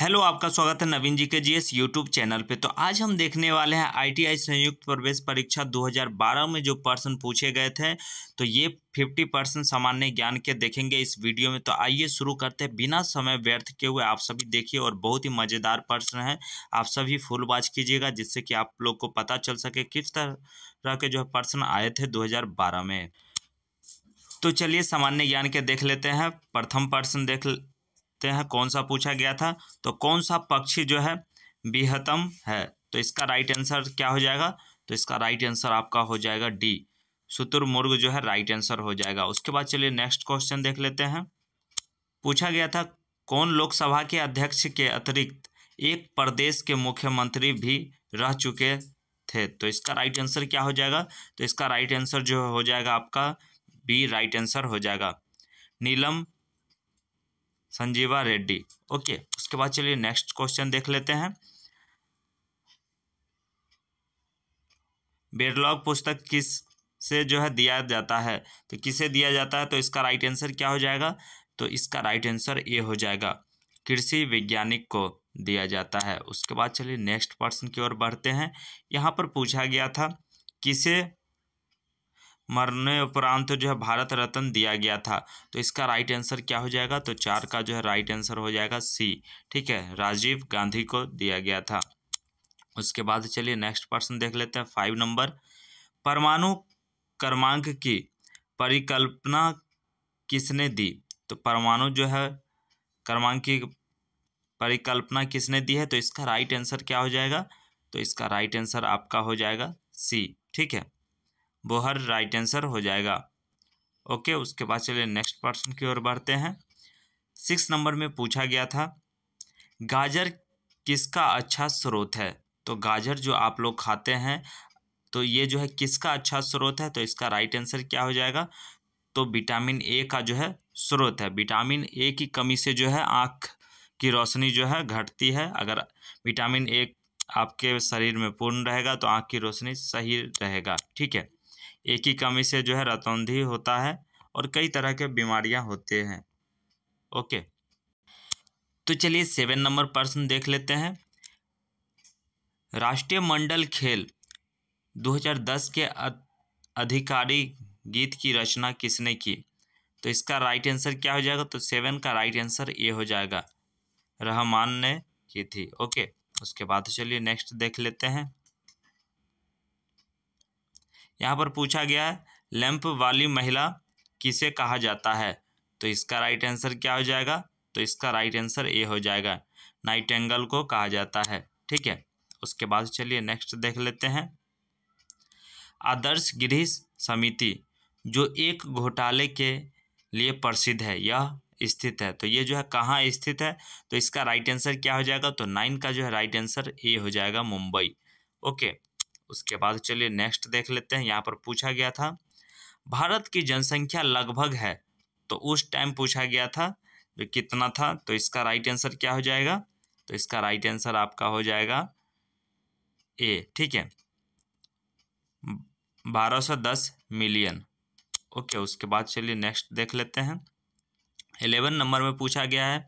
hello आपका स्वागत है नवीन जी के जी एस यूट्यूब चैनल पे तो आज हम देखने वाले हैं आईटीआई संयुक्त प्रवेश परीक्षा 2012 में जो पर्सन पूछे गए थे तो ये 50 परसेंट सामान्य ज्ञान के देखेंगे इस वीडियो में तो आइए शुरू करते हैं बिना समय व्यर्थ किए हुए आप सभी देखिए और बहुत ही मज़ेदार प्रश्न है आप सभी फुल वाच कीजिएगा जिससे कि आप लोग को पता चल सके किस तरह के जो पर्सन आए थे दो में तो चलिए सामान्य ज्ञान के देख लेते हैं प्रथम पर्सन देख देखते हैं कौन सा पूछा गया था तो कौन सा पक्षी जो है बिहतम है तो इसका राइट आंसर क्या हो जाएगा तो इसका राइट आंसर आपका हो जाएगा डी शुतुरमुर्ग जो है राइट आंसर हो जाएगा उसके बाद चलिए नेक्स्ट क्वेश्चन देख लेते हैं पूछा गया था कौन लोकसभा के अध्यक्ष के अतिरिक्त एक प्रदेश के मुख्यमंत्री भी रह चुके थे तो इसका राइट आंसर क्या हो जाएगा तो इसका राइट आंसर जो हो जाएगा आपका बी राइट आंसर हो जाएगा नीलम संजीवा रेड्डी ओके उसके बाद चलिए नेक्स्ट क्वेश्चन देख लेते हैं बेडलॉग पुस्तक किस से जो है दिया जाता है तो किसे दिया जाता है तो इसका राइट आंसर क्या हो जाएगा तो इसका राइट आंसर ए हो जाएगा कृषि वैज्ञानिक को दिया जाता है उसके बाद चलिए नेक्स्ट पर्सन की ओर बढ़ते हैं यहाँ पर पूछा गया था किसे मरने उपरांत जो है भारत रत्न दिया गया था तो इसका राइट आंसर क्या हो जाएगा तो चार का जो है राइट आंसर हो जाएगा सी ठीक है राजीव गांधी को दिया गया था उसके बाद चलिए नेक्स्ट पर्सन देख लेते हैं फाइव नंबर परमाणु क्रमांक की परिकल्पना किसने दी तो परमाणु जो है क्रमांक की परिकल्पना किसने दी है तो इसका राइट आंसर क्या हो जाएगा तो इसका राइट आंसर आपका हो जाएगा सी ठीक है वो हर राइट आंसर हो जाएगा ओके उसके बाद चलिए नेक्स्ट पर्सन की ओर बढ़ते हैं सिक्स नंबर में पूछा गया था गाजर किसका अच्छा स्रोत है तो गाजर जो आप लोग खाते हैं तो ये जो है किसका अच्छा स्रोत है तो इसका राइट आंसर क्या हो जाएगा तो विटामिन ए का जो है स्रोत है विटामिन ए की कमी से जो है आँख की रोशनी जो है घटती है अगर विटामिन ए आपके शरीर में पूर्ण रहेगा तो आँख की रोशनी सही रहेगा ठीक है एक ही कमी से जो है रतौंधी होता है और कई तरह के बीमारियां होते हैं ओके तो चलिए सेवन नंबर प्रश्न देख लेते हैं राष्ट्रीय मंडल खेल 2010 के अधिकारी गीत की रचना किसने की तो इसका राइट आंसर क्या हो जाएगा तो सेवन का राइट आंसर ये हो जाएगा रहमान ने की थी ओके उसके बाद चलिए नेक्स्ट देख लेते हैं यहाँ पर पूछा गया है लैंप वाली महिला किसे कहा जाता है तो इसका राइट आंसर क्या हो जाएगा तो इसका राइट आंसर ए हो जाएगा नाइट एंगल को कहा जाता है ठीक है उसके बाद चलिए नेक्स्ट देख लेते हैं आदर्श गृह समिति जो एक घोटाले के लिए प्रसिद्ध है यह स्थित है तो ये जो है कहाँ स्थित है तो इसका राइट आंसर क्या हो जाएगा तो नाइन का जो है राइट आंसर ए हो जाएगा मुंबई ओके उसके बाद चलिए नेक्स्ट देख लेते हैं यहाँ पर पूछा गया था भारत की जनसंख्या लगभग है तो उस टाइम पूछा गया था जो कितना था तो इसका राइट आंसर क्या हो जाएगा तो इसका राइट आंसर आपका हो जाएगा ए ठीक है बारह सौ दस मिलियन ओके उसके बाद चलिए नेक्स्ट देख लेते हैं एलेवन नंबर में पूछा गया है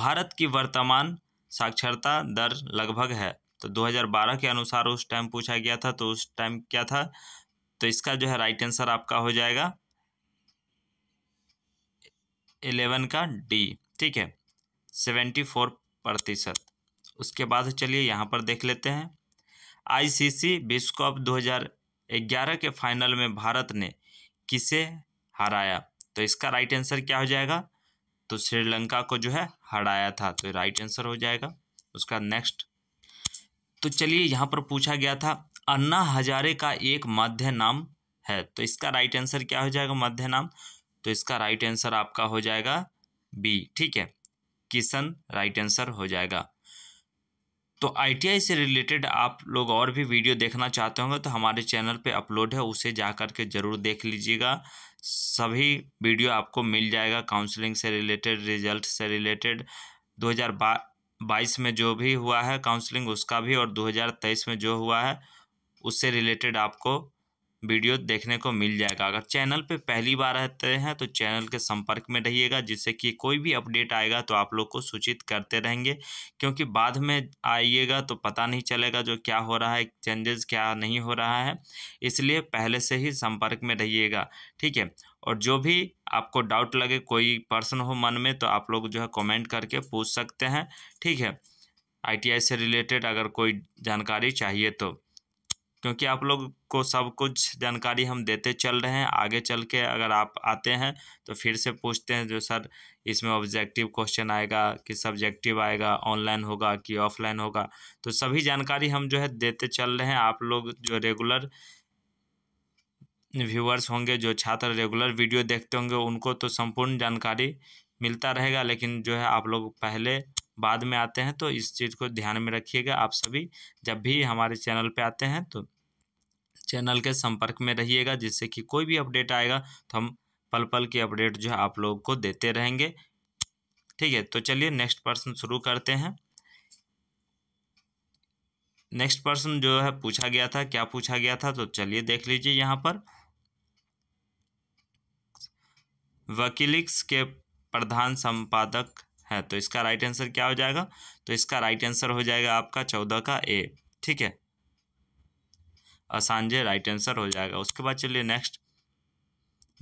भारत की वर्तमान साक्षरता दर लगभग है तो 2012 के अनुसार उस टाइम पूछा गया था तो उस टाइम क्या था तो इसका जो है राइट आंसर आपका हो जाएगा एलेवन का डी ठीक है सेवेंटी फोर प्रतिशत उसके बाद चलिए यहाँ पर देख लेते हैं आईसीसी विश्व कप 2011 के फाइनल में भारत ने किसे हराया तो इसका राइट आंसर क्या हो जाएगा तो श्रीलंका को जो है हराया था तो राइट आंसर हो जाएगा उसका नेक्स्ट तो चलिए यहाँ पर पूछा गया था अन्ना हजारे का एक माध्य नाम है तो इसका राइट आंसर क्या हो जाएगा माध्य नाम तो इसका राइट आंसर आपका हो जाएगा बी ठीक है किशन राइट आंसर हो जाएगा तो आईटीआई से रिलेटेड आप लोग और भी वीडियो देखना चाहते होंगे तो हमारे चैनल पे अपलोड है उसे जा कर के ज़रूर देख लीजिएगा सभी वीडियो आपको मिल जाएगा काउंसलिंग से रिलेटेड रिजल्ट से रिलेटेड दो हज़ार बाईस में जो भी हुआ है काउंसलिंग उसका भी और दो हज़ार तेईस में जो हुआ है उससे रिलेटेड आपको वीडियो देखने को मिल जाएगा अगर चैनल पे पहली बार रहते हैं तो चैनल के संपर्क में रहिएगा जिससे कि कोई भी अपडेट आएगा तो आप लोग को सूचित करते रहेंगे क्योंकि बाद में आइएगा तो पता नहीं चलेगा जो क्या हो रहा है चेंजेस क्या नहीं हो रहा है इसलिए पहले से ही संपर्क में रहिएगा ठीक है और जो भी आपको डाउट लगे कोई पर्सन हो मन में तो आप लोग जो है कॉमेंट करके पूछ सकते हैं ठीक है आई से रिलेटेड अगर कोई जानकारी चाहिए तो क्योंकि आप लोग को सब कुछ जानकारी हम देते चल रहे हैं आगे चल के अगर आप आते हैं तो फिर से पूछते हैं जो सर इसमें ऑब्जेक्टिव क्वेश्चन आएगा कि सब्जेक्टिव आएगा ऑनलाइन होगा कि ऑफलाइन होगा तो सभी जानकारी हम जो है देते चल रहे हैं आप लोग जो रेगुलर व्यूअर्स होंगे जो छात्र रेगुलर वीडियो देखते होंगे उनको तो संपूर्ण जानकारी मिलता रहेगा लेकिन जो है आप लोग पहले बाद में आते हैं तो इस चीज़ को ध्यान में रखिएगा आप सभी जब भी हमारे चैनल पर आते हैं तो चैनल के संपर्क में रहिएगा जिससे कि कोई भी अपडेट आएगा तो हम पल पल की अपडेट जो है आप लोगों को देते रहेंगे ठीक है तो चलिए नेक्स्ट पर्सन शुरू करते हैं नेक्स्ट पर्सन जो है पूछा गया था क्या पूछा गया था तो चलिए देख लीजिए यहाँ पर वकीलिक्स के प्रधान संपादक है तो इसका राइट आंसर क्या हो जाएगा तो इसका राइट आंसर हो जाएगा आपका चौदह का ए ठीक है असांजे राइट आंसर हो जाएगा उसके बाद चलिए नेक्स्ट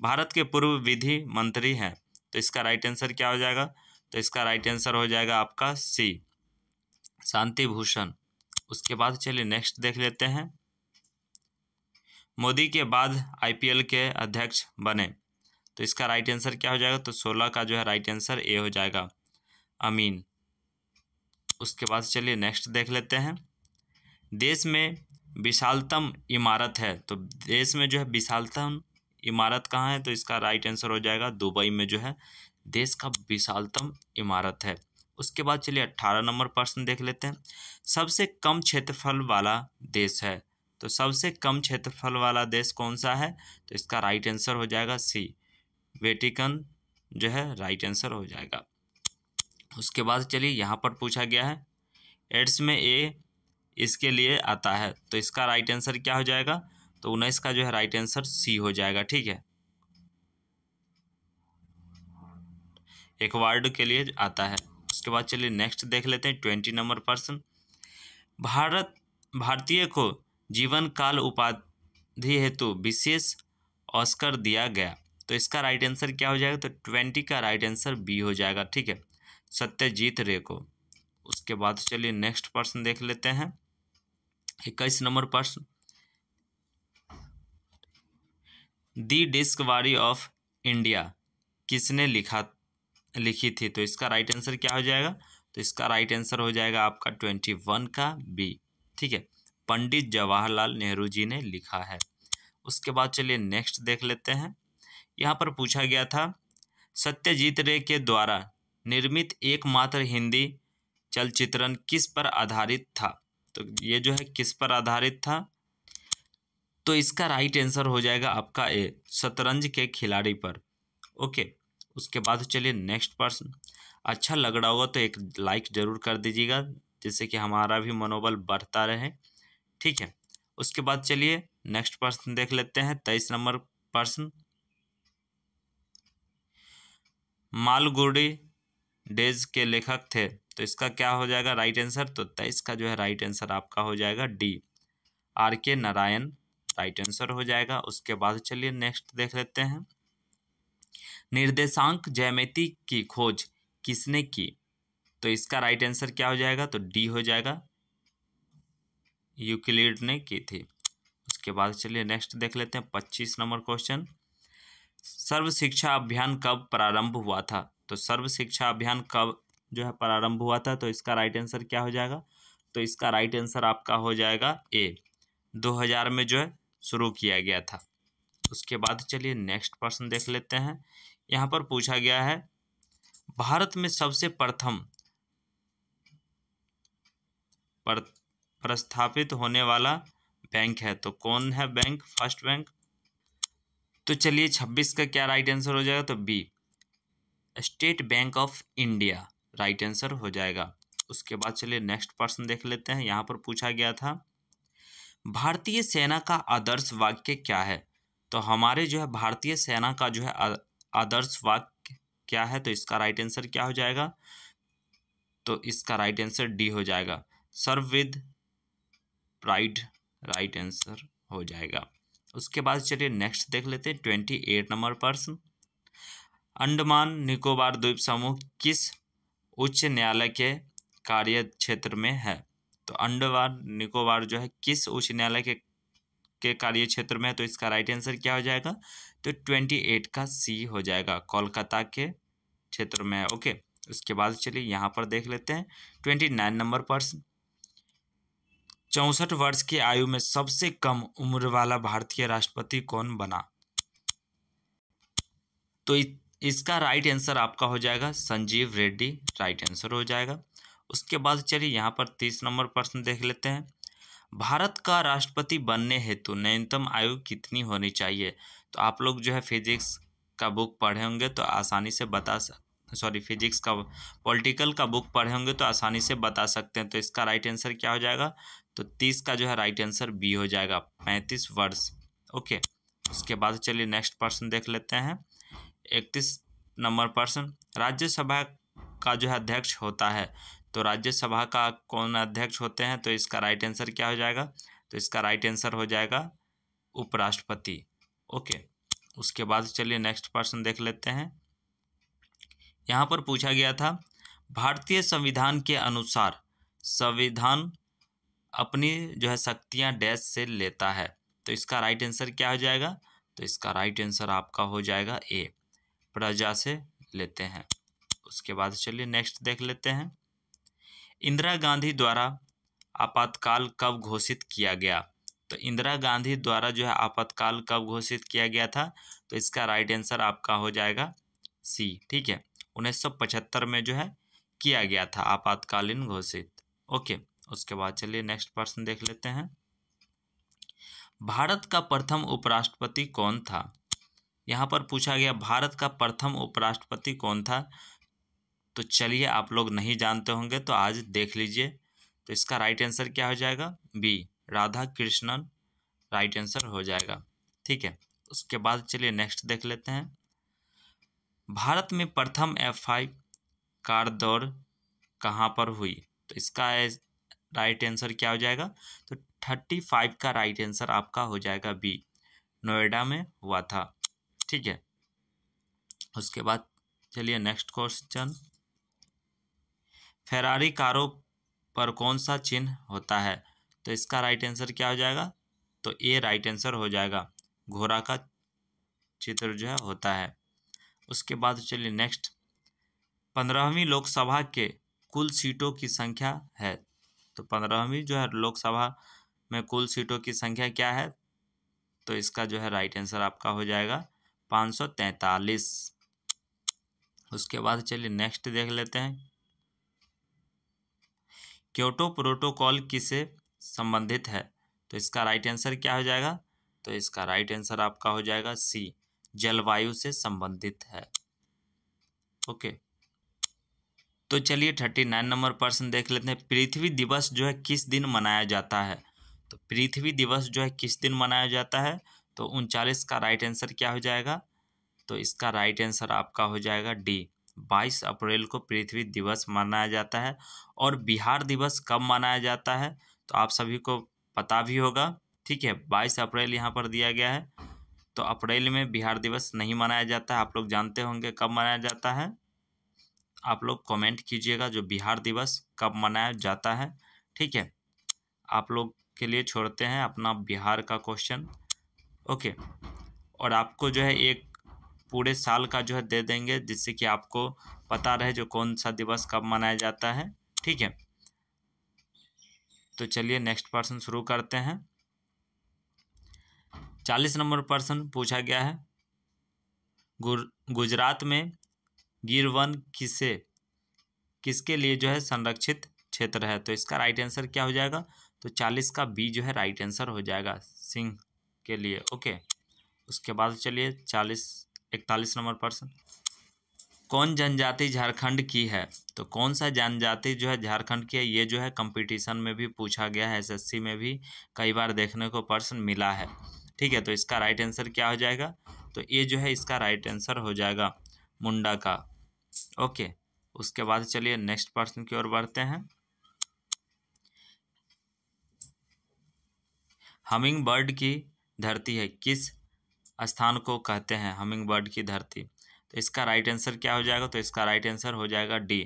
भारत के पूर्व विधि मंत्री हैं तो इसका राइट आंसर क्या हो जाएगा तो इसका राइट आंसर हो जाएगा आपका सी शांति भूषण उसके बाद चलिए नेक्स्ट देख लेते हैं मोदी के बाद आईपीएल के अध्यक्ष बने तो इसका राइट आंसर क्या हो जाएगा तो सोलह का जो है राइट आंसर ए हो जाएगा अमीन उसके बाद चलिए नेक्स्ट देख लेते हैं देश में विशालतम इमारत है तो देश में जो है विशालतम इमारत कहाँ है तो इसका राइट आंसर हो जाएगा दुबई में जो है देश का विशालतम इमारत है उसके बाद चलिए अट्ठारह नंबर प्रश्न देख लेते हैं सबसे कम क्षेत्रफल वाला देश है तो सबसे कम क्षेत्रफल वाला देश कौन सा है तो इसका राइट आंसर हो जाएगा सी वेटिकन जो है राइट आंसर हो जाएगा उसके बाद चलिए यहाँ पर पूछा गया है एड्स में ए इसके लिए आता है तो इसका राइट आंसर क्या हो जाएगा तो उन्नीस का जो है राइट आंसर सी हो जाएगा ठीक है एक वार्ड के लिए आता है उसके बाद चलिए नेक्स्ट देख लेते हैं ट्वेंटी नंबर पर्सन भारत भारतीय को जीवन काल उपाधि हेतु विशेष ऑस्कर दिया गया तो इसका राइट आंसर क्या हो जाएगा तो ट्वेंटी का राइट आंसर बी हो जाएगा ठीक है सत्यजीत रे को उसके बाद चलिए नेक्स्ट पर्सन देख लेते हैं इक्कीस नंबर पर्सन दी डिस्कवरी ऑफ इंडिया किसने लिखा लिखी थी तो इसका राइट आंसर क्या हो जाएगा तो इसका राइट आंसर हो जाएगा आपका ट्वेंटी वन का बी ठीक है पंडित जवाहरलाल नेहरू जी ने लिखा है उसके बाद चलिए नेक्स्ट देख लेते हैं यहाँ पर पूछा गया था सत्यजीत रे के द्वारा निर्मित एकमात्र हिंदी चलचित्रण किस पर आधारित था तो ये जो है किस पर आधारित था तो इसका राइट आंसर हो जाएगा आपका ए शतरंज के खिलाड़ी पर ओके उसके बाद चलिए नेक्स्ट पर्सन अच्छा लग रहा होगा तो एक लाइक ज़रूर कर दीजिएगा जिससे कि हमारा भी मनोबल बढ़ता रहे ठीक है उसके बाद चलिए नेक्स्ट पर्सन देख लेते हैं तेईस नंबर पर्सन मालगुड़ी डेज के लेखक थे तो इसका क्या हो जाएगा राइट आंसर तो तेईस का जो है राइट आंसर आपका हो जाएगा डी आर के नारायण राइट आंसर हो जाएगा उसके बाद चलिए नेक्स्ट देख लेते हैं निर्देशांक जयमिति की खोज किसने की तो इसका राइट आंसर क्या हो जाएगा तो डी हो जाएगा यूक्लिड ने की थी उसके बाद चलिए नेक्स्ट देख लेते हैं पच्चीस नंबर क्वेश्चन सर्व शिक्षा अभियान कब प्रारंभ हुआ था तो सर्व शिक्षा अभियान कब जो है प्रारंभ हुआ था तो इसका राइट आंसर क्या हो जाएगा तो इसका राइट आंसर आपका हो जाएगा ए 2000 में जो है शुरू किया गया था उसके बाद चलिए नेक्स्ट प्रश्न देख लेते हैं यहाँ पर पूछा गया है भारत में सबसे प्रथम पर, प्रस्थापित होने वाला बैंक है तो कौन है बैंक फर्स्ट बैंक तो चलिए छब्बीस का क्या राइट आंसर हो जाएगा तो B State Bank of India right answer हो जाएगा उसके बाद चलिए नेक्स्ट पर्सन देख लेते हैं यहाँ पर पूछा गया था भारतीय सेना का आदर्श वाक्य क्या है तो हमारे जो है भारतीय सेना का जो है आदर्श वाक्य क्या है तो इसका राइट आंसर क्या हो जाएगा तो इसका राइट आंसर डी हो जाएगा serve with pride right answer हो जाएगा उसके बाद चलिए नेक्स्ट देख लेते हैं twenty eight number person Andaman Nicobar द्वीप समूह किस उच्च न्यायालय के कार्य क्षेत्र में है तो अंडमान निकोबार जो है किस उच्च न्यायालय के के कार्य क्षेत्र में है तो इसका राइट आंसर क्या हो जाएगा तो ट्वेंटी एट का सी हो जाएगा कोलकाता के क्षेत्र में है ओके उसके बाद चलिए यहाँ पर देख लेते हैं ट्वेंटी नाइन नंबर प्रश्न चौंसठ वर्ष की आयु में सबसे कम उम्र वाला भारतीय राष्ट्रपति कौन बना तो इसका राइट आंसर आपका हो जाएगा संजीव रेड्डी राइट आंसर हो जाएगा उसके बाद चलिए यहाँ पर तीस नंबर प्रश्न देख लेते हैं भारत का राष्ट्रपति बनने हेतु न्यूनतम आयु कितनी होनी चाहिए तो आप लोग जो है फिजिक्स का बुक पढ़े होंगे तो आसानी से बता सॉरी फिजिक्स का पॉलिटिकल का बुक पढ़े होंगे तो आसानी से बता सकते हैं तो इसका राइट आंसर क्या हो जाएगा तो तीस का जो है राइट आंसर बी हो जाएगा पैंतीस वर्ष ओके उसके बाद चलिए नेक्स्ट प्रश्न देख लेते हैं इकतीस नंबर पर्सन राज्यसभा का जो है अध्यक्ष होता है तो राज्यसभा का कौन अध्यक्ष होते हैं तो इसका राइट आंसर क्या हो जाएगा तो इसका राइट आंसर हो जाएगा उपराष्ट्रपति ओके उसके बाद चलिए नेक्स्ट प्रश्न देख लेते हैं यहाँ पर पूछा गया था भारतीय संविधान के अनुसार संविधान अपनी जो है शक्तियाँ डैश से लेता है तो इसका राइट आंसर क्या हो जाएगा तो इसका राइट आंसर आपका हो जाएगा ए प्रजा से लेते हैं उसके बाद चलिए नेक्स्ट देख लेते हैं इंदिरा गांधी द्वारा आपातकाल कब घोषित किया गया तो इंदिरा गांधी द्वारा जो है आपातकाल कब घोषित किया गया था तो इसका राइट आंसर आपका हो जाएगा सी ठीक है 1975 में जो है किया गया था आपातकालीन घोषित ओके उसके बाद चलिए नेक्स्ट पर्सन देख लेते हैं भारत का प्रथम उपराष्ट्रपति कौन था यहाँ पर पूछा गया भारत का प्रथम उपराष्ट्रपति कौन था तो चलिए आप लोग नहीं जानते होंगे तो आज देख लीजिए तो इसका राइट आंसर क्या हो जाएगा B Radha Krishnan right answer हो जाएगा ठीक है उसके बाद चलिए नेक्स्ट देख लेते हैं भारत में प्रथम एफ आई कार दौड़ कहाँ पर हुई तो इसका राइट आंसर क्या हो जाएगा तो थर्टी फाइव का राइट आंसर आपका हो जाएगा बी नोएडा में हुआ था ठीक है उसके बाद चलिए नेक्स्ट क्वेश्चन फेरारी कारों पर कौन सा चिन्ह होता है तो इसका राइट आंसर क्या हो जाएगा तो ए राइट आंसर हो जाएगा घोड़ा का चित्र जो है होता है उसके बाद चलिए नेक्स्ट पंद्रहवीं लोकसभा के कुल सीटों की संख्या है तो पंद्रहवीं जो है लोकसभा में कुल सीटों की संख्या क्या है तो इसका जो है राइट आंसर आपका हो जाएगा 543 सौ उसके बाद चलिए नेक्स्ट देख लेते हैं क्योटो प्रोटोकॉल किसे संबंधित है तो इसका राइट आंसर क्या हो जाएगा तो इसका राइट आंसर आपका हो जाएगा सी जलवायु से संबंधित है ओके तो चलिए थर्टी नाइन नंबर पर्सन देख लेते हैं पृथ्वी दिवस जो है किस दिन मनाया जाता है तो पृथ्वी दिवस जो है किस दिन मनाया जाता है तो उनचालीस का राइट आंसर क्या हो जाएगा तो इसका राइट आंसर आपका हो जाएगा डी बाईस अप्रैल को पृथ्वी दिवस मनाया जाता है और बिहार दिवस कब मनाया जाता है तो आप सभी को पता भी होगा ठीक है बाईस अप्रैल यहाँ पर दिया गया है तो अप्रैल में बिहार दिवस नहीं मनाया जाता है आप लोग जानते होंगे कब मनाया जाता है आप लोग कमेंट कीजिएगा जो बिहार दिवस कब मनाया जाता है ठीक है आप लोग के लिए छोड़ते हैं अपना बिहार का क्वेश्चन ओके और आपको जो है एक पूरे साल का जो है दे देंगे जिससे कि आपको पता रहे जो कौन सा दिवस कब मनाया जाता है ठीक है तो चलिए नेक्स्ट पर्सन शुरू करते हैं चालीस नंबर पर्सन पूछा गया है गुजरात में गिर वन किसे किसके लिए जो है संरक्षित क्षेत्र है तो इसका राइट आंसर क्या हो जाएगा तो चालीस का बी जो है राइट आंसर हो जाएगा सिंह के लिए ओके उसके बाद चलिए चालीस इकतालीस नंबर पर्सन कौन जनजाति झारखंड की है तो कौन सा जनजाति जो है झारखंड की है ये जो है कंपटीशन में भी पूछा गया है एसएससी में भी कई बार देखने को पर्सन मिला है ठीक है तो इसका राइट आंसर क्या हो जाएगा तो ये जो है इसका राइट आंसर हो जाएगा मुंडा का ओके उसके बाद चलिए नेक्स्ट पर्सन की ओर बढ़ते हैं हमिंग बर्ड की धरती है किस स्थान को कहते हैं हमिंग बर्ड की धरती तो इसका राइट आंसर क्या हो जाएगा तो इसका राइट आंसर हो जाएगा डी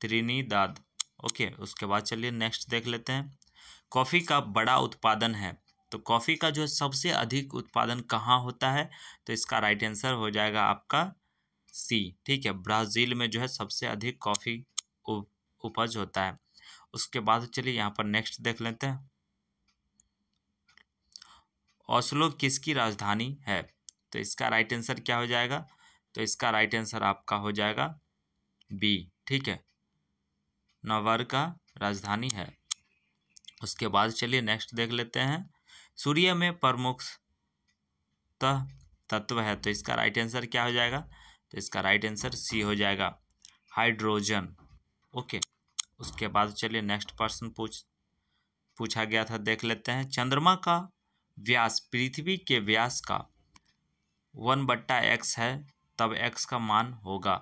त्रिनी दाद ओके उसके बाद चलिए नेक्स्ट देख लेते हैं कॉफ़ी का बड़ा उत्पादन है तो कॉफ़ी का जो सबसे अधिक उत्पादन कहाँ होता है तो इसका राइट आंसर हो जाएगा आपका सी ठीक है ब्राज़ील में जो है सबसे अधिक कॉफ़ी उपज होता है उसके बाद चलिए यहाँ पर नेक्स्ट देख लेते हैं ओस्लो किसकी राजधानी है तो इसका राइट आंसर क्या हो जाएगा तो इसका राइट आंसर आपका हो जाएगा बी ठीक है नवर का राजधानी है उसके बाद चलिए नेक्स्ट देख लेते हैं सूर्य में प्रमुख तत्व है तो इसका राइट आंसर क्या हो जाएगा तो इसका राइट आंसर सी हो जाएगा हाइड्रोजन ओके उसके बाद चलिए नेक्स्ट पर्सन पूछ पूछा गया था देख लेते हैं चंद्रमा का व्यास पृथ्वी के व्यास का वन बट्टा एक्स है तब एक्स का मान होगा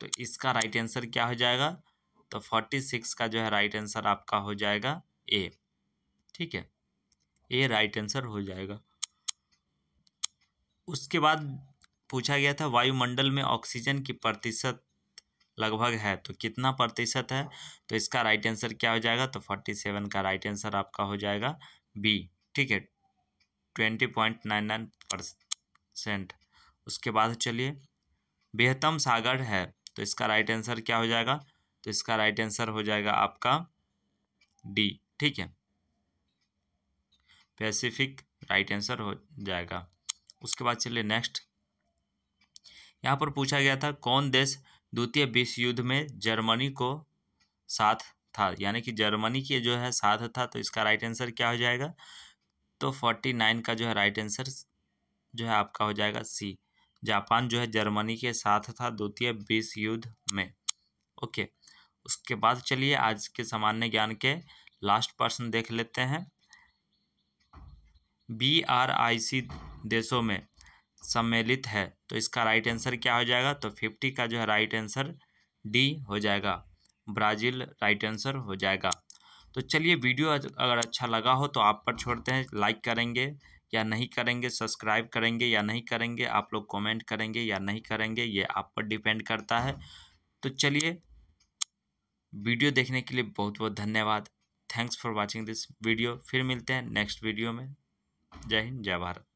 तो इसका राइट आंसर क्या हो जाएगा तो फोर्टी सिक्स का जो है राइट आंसर आपका हो जाएगा ए ठीक है ए राइट आंसर हो जाएगा उसके बाद पूछा गया था वायुमंडल में ऑक्सीजन की प्रतिशत लगभग है तो कितना प्रतिशत है तो इसका राइट आंसर क्या हो जाएगा तो फोर्टी सेवन का राइट आंसर आपका हो जाएगा बी ठीक है twenty point nine nine percent उसके बाद चलिए बेहतम सागर है तो इसका राइट आंसर क्या हो जाएगा तो इसका राइट आंसर हो जाएगा आपका डी ठीक है पैसिफिक राइट आंसर हो जाएगा उसके बाद चलिए नेक्स्ट यहाँ पर पूछा गया था कौन देश द्वितीय विश्व युद्ध में जर्मनी को साथ था यानी कि जर्मनी के जो है साथ था तो इसका राइट आंसर क्या हो जाएगा तो फोर्टी नाइन का जो है राइट आंसर जो है आपका हो जाएगा सी जापान जो है जर्मनी के साथ था द्वितीय विश्व युद्ध में ओके उसके बाद चलिए आज के सामान्य ज्ञान के लास्ट प्रश्न देख लेते हैं बी आर आई सी देशों में सम्मिलित है तो इसका राइट आंसर क्या हो जाएगा तो फिफ्टी का जो है राइट आंसर डी हो जाएगा ब्राज़ील राइट आंसर हो जाएगा तो चलिए वीडियो अगर अच्छा लगा हो तो आप पर छोड़ते हैं लाइक करेंगे या नहीं करेंगे सब्सक्राइब करेंगे या नहीं करेंगे आप लोग कमेंट करेंगे या नहीं करेंगे ये आप पर डिपेंड करता है तो चलिए वीडियो देखने के लिए बहुत बहुत धन्यवाद thanks for watching this video फिर मिलते हैं नेक्स्ट वीडियो में जय हिंद जय भारत